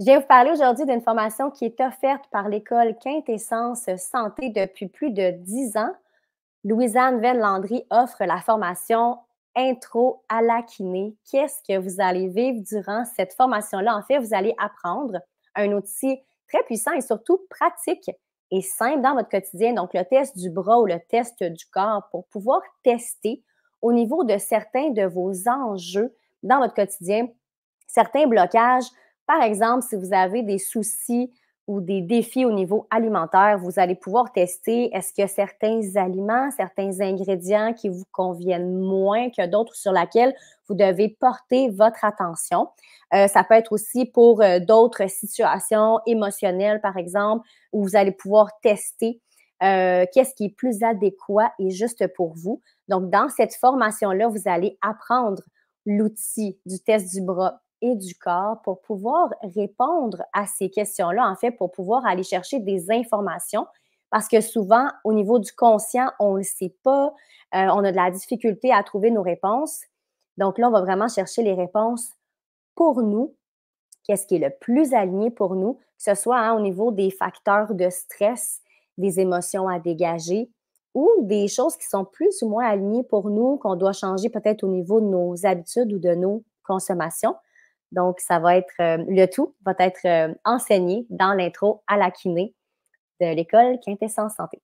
Je viens vous parler aujourd'hui d'une formation qui est offerte par l'école Quintessence Santé depuis plus de dix ans. Louisa-Anne Venlandry offre la formation Intro à la kiné. Qu'est-ce que vous allez vivre durant cette formation-là? En fait, vous allez apprendre un outil très puissant et surtout pratique et simple dans votre quotidien, donc le test du bras ou le test du corps pour pouvoir tester au niveau de certains de vos enjeux dans votre quotidien, certains blocages, par exemple, si vous avez des soucis ou des défis au niveau alimentaire, vous allez pouvoir tester est-ce qu'il y a certains aliments, certains ingrédients qui vous conviennent moins que d'autres sur lesquels vous devez porter votre attention. Euh, ça peut être aussi pour euh, d'autres situations émotionnelles, par exemple, où vous allez pouvoir tester euh, qu'est-ce qui est plus adéquat et juste pour vous. Donc, dans cette formation-là, vous allez apprendre l'outil du test du bras, et du corps pour pouvoir répondre à ces questions-là, en fait, pour pouvoir aller chercher des informations. Parce que souvent, au niveau du conscient, on ne le sait pas, euh, on a de la difficulté à trouver nos réponses. Donc là, on va vraiment chercher les réponses pour nous. Qu'est-ce qui est le plus aligné pour nous, que ce soit hein, au niveau des facteurs de stress, des émotions à dégager ou des choses qui sont plus ou moins alignées pour nous, qu'on doit changer peut-être au niveau de nos habitudes ou de nos consommations. Donc, ça va être, euh, le tout va être euh, enseigné dans l'intro à la kiné de l'école Quintessence Santé.